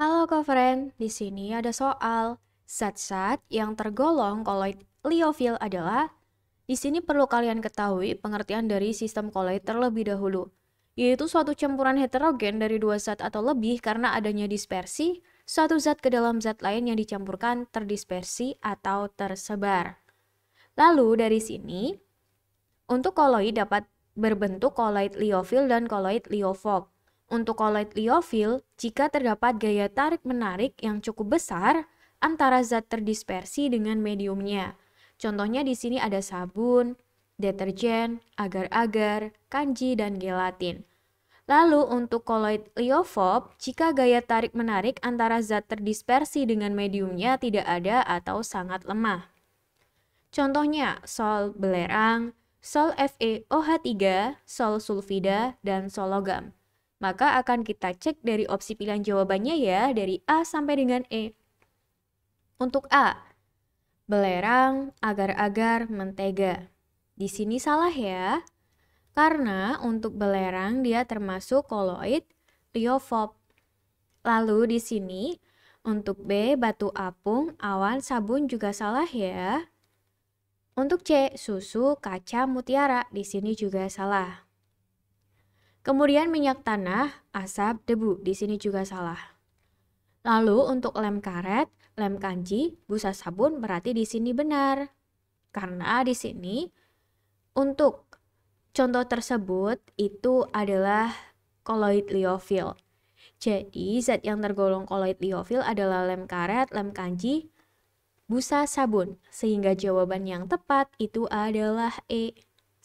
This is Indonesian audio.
Halo friend, di sini ada soal. Zat-zat yang tergolong koloid liofil adalah di sini perlu kalian ketahui pengertian dari sistem koloid terlebih dahulu, yaitu suatu campuran heterogen dari dua zat atau lebih karena adanya dispersi, satu zat ke dalam zat lain yang dicampurkan terdispersi atau tersebar. Lalu dari sini, untuk koloid dapat berbentuk koloid liofil dan koloid liofob. Untuk koloid liofil, jika terdapat gaya tarik-menarik yang cukup besar antara zat terdispersi dengan mediumnya. Contohnya di sini ada sabun, deterjen, agar-agar, kanji, dan gelatin. Lalu untuk koloid liofob, jika gaya tarik-menarik antara zat terdispersi dengan mediumnya tidak ada atau sangat lemah. Contohnya sol belerang, sol FeOH3, sol sulfida, dan sol logam. Maka akan kita cek dari opsi pilihan jawabannya ya, dari A sampai dengan E. Untuk A, belerang, agar-agar, mentega. Di sini salah ya, karena untuk belerang dia termasuk koloid liofob. Lalu di sini untuk B batu apung, awan, sabun juga salah ya. Untuk C susu, kaca, mutiara di sini juga salah. Kemudian minyak tanah, asap, debu. Di sini juga salah. Lalu untuk lem karet, lem kanji, busa sabun berarti di sini benar. Karena di sini untuk contoh tersebut itu adalah koloid liofil. Jadi zat yang tergolong koloid liofil adalah lem karet, lem kanji, busa sabun. Sehingga jawaban yang tepat itu adalah E.